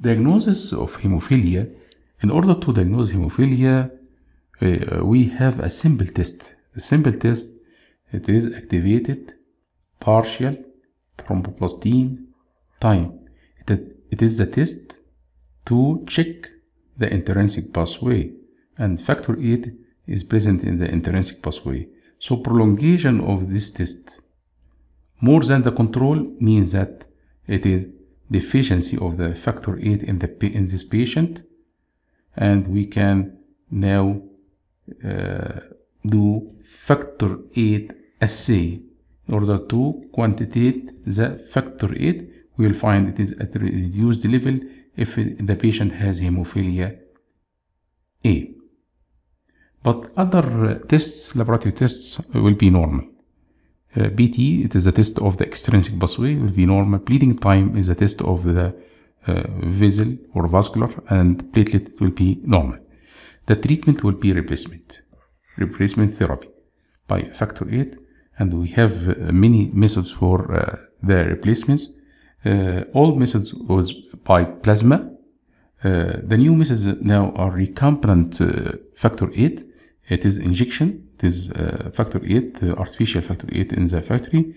Diagnosis of hemophilia. In order to diagnose hemophilia, uh, we have a simple test. A simple test, it is activated partial thromboplastin time. It, it is a test to check the intrinsic pathway and factor 8 is present in the intrinsic pathway. So prolongation of this test more than the control means that it is deficiency of the factor 8 in, the, in this patient and we can now uh, do factor 8 assay in order to quantitate the factor 8 we will find it is at reduced level if the patient has hemophilia A but other uh, tests laboratory tests will be normal uh, BT, it is a test of the extrinsic pathway. The normal bleeding time is a test of the uh, vessel or vascular and platelet will be normal. The treatment will be replacement, replacement therapy by factor 8 and we have uh, many methods for uh, the replacements. Uh, all methods was by plasma. Uh, the new methods now are recombinant uh, factor 8 it is injection, it is uh, factor 8, uh, artificial factor 8 in the factory.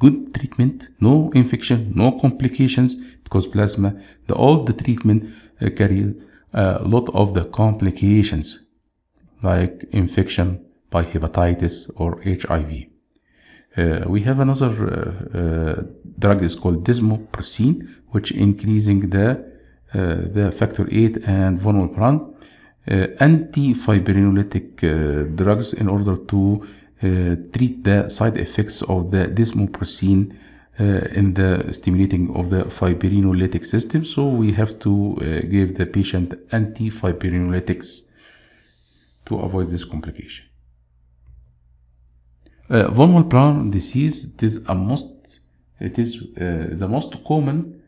Good treatment, no infection, no complications because plasma, the treatment uh, carry a uh, lot of the complications like infection by hepatitis or HIV. Uh, we have another uh, uh, drug is called desmopressin which increasing the uh, the factor 8 and vonulpran Eh, anti-fibrinolytic eh, drugs in order to eh, treat the side effects of the desmopressin in the stimulating of the fibrinolytic system so we have to give the patient anti-fibrinolytics to avoid this complication uh, von Willebrand disease it is a most it is uh, the most common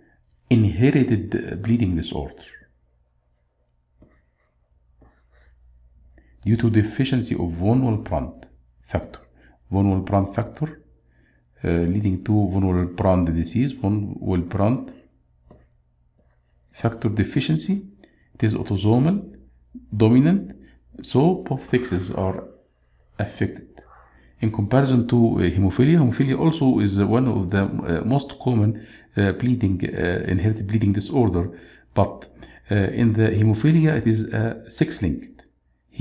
inherited bleeding disorder due to deficiency of von Willebrand factor. Von Willebrand factor uh, leading to von Willebrand disease, von Willebrand factor deficiency. It is autosomal dominant, so both sexes are affected. In comparison to uh, hemophilia, hemophilia also is one of the uh, most common uh, bleeding uh, inherited bleeding disorder, but uh, in the hemophilia it is a sex link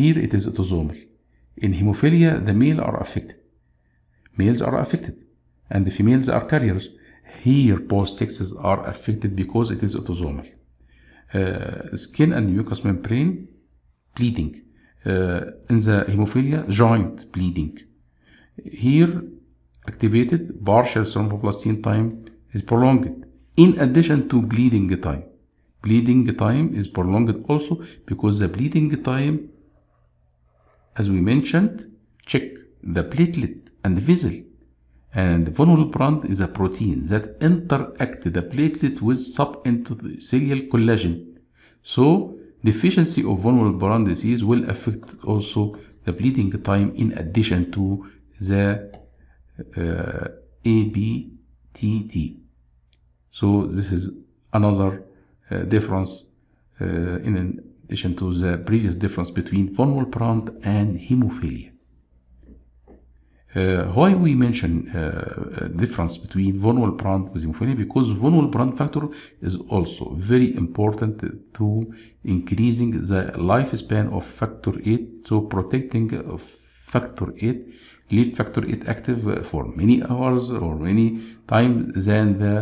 here it is autosomal. In hemophilia, the male are affected. Males are affected, and the females are carriers. Here, both sexes are affected because it is autosomal. Uh, skin and mucous membrane bleeding. Uh, in the hemophilia, joint bleeding. Here, activated partial thromboplastin time is prolonged in addition to bleeding time. Bleeding time is prolonged also because the bleeding time as we mentioned, check the platelet and the vessel. And vonulbrand is a protein that interact the platelet with subendothelial collagen. So deficiency of vonulbrand disease will affect also the bleeding time in addition to the uh, ABTT. So this is another uh, difference uh, in an addition to the previous difference between von Willebrand and hemophilia. Uh, why we mention uh, uh difference between von Willebrand with hemophilia? Because von Willebrand factor is also very important to increasing the lifespan of factor VIII, so protecting factor VIII, leave factor VIII active for many hours or many times than the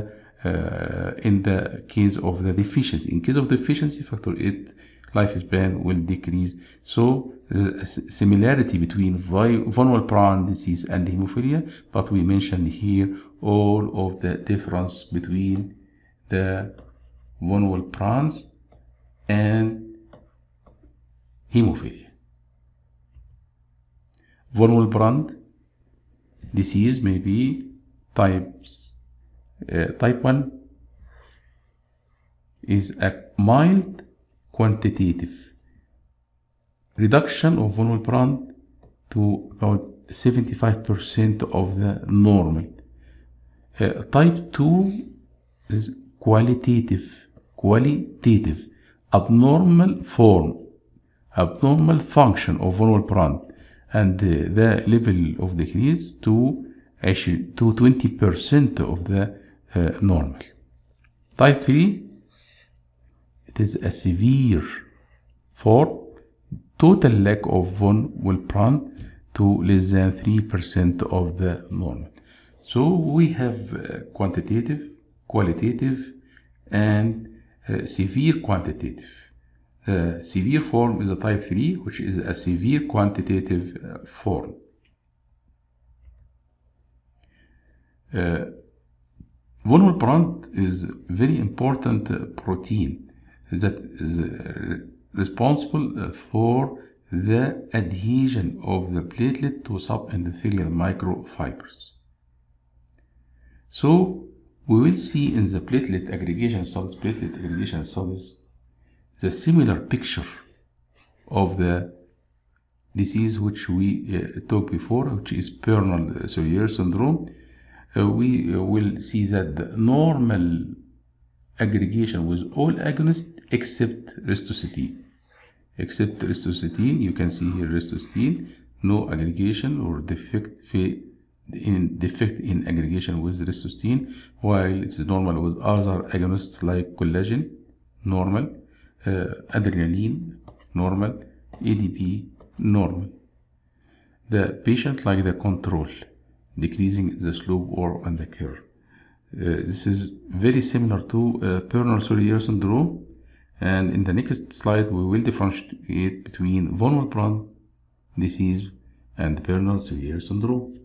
uh, in the case of the deficiency. In case of deficiency, factor VIII lifespan will decrease. So the uh, similarity between vulnerable prion disease and hemophilia, but we mentioned here all of the difference between the vulnerable prions and hemophilia. Vulnerable prion disease may be types uh, type 1 is a mild quantitative reduction of von Willebrand to about 75% of the normal. Uh, type 2 is qualitative, qualitative, abnormal form, abnormal function of von Willebrand and uh, the level of decrease to actually to 20% of the uh, normal. Type 3 it is a severe for total lack of von Willebrand to less than 3% of the normal. So we have uh, quantitative, qualitative, and uh, severe quantitative. Uh, severe form is a type 3, which is a severe quantitative uh, form. Uh, von Willebrand is very important uh, protein that is uh, responsible uh, for the adhesion of the platelet to subendothelial microfibers. So we will see in the platelet aggregation salt platelet aggregation studies, the similar picture of the disease which we uh, talked before, which is pernal soulier uh, syndrome. Uh, we uh, will see that the normal aggregation with all agonists except restocetine. Except restocetine, you can see here restocetine, no aggregation or defect in defect in aggregation with restocetine, while it's normal with other agonists like collagen, normal, uh, adrenaline, normal, ADP, normal. The patient like the control, decreasing the slope or on the curve. Uh, this is very similar to uh, Perner Fourier syndrome. And in the next slide, we will differentiate between von Willebrand disease and Perner Fourier syndrome.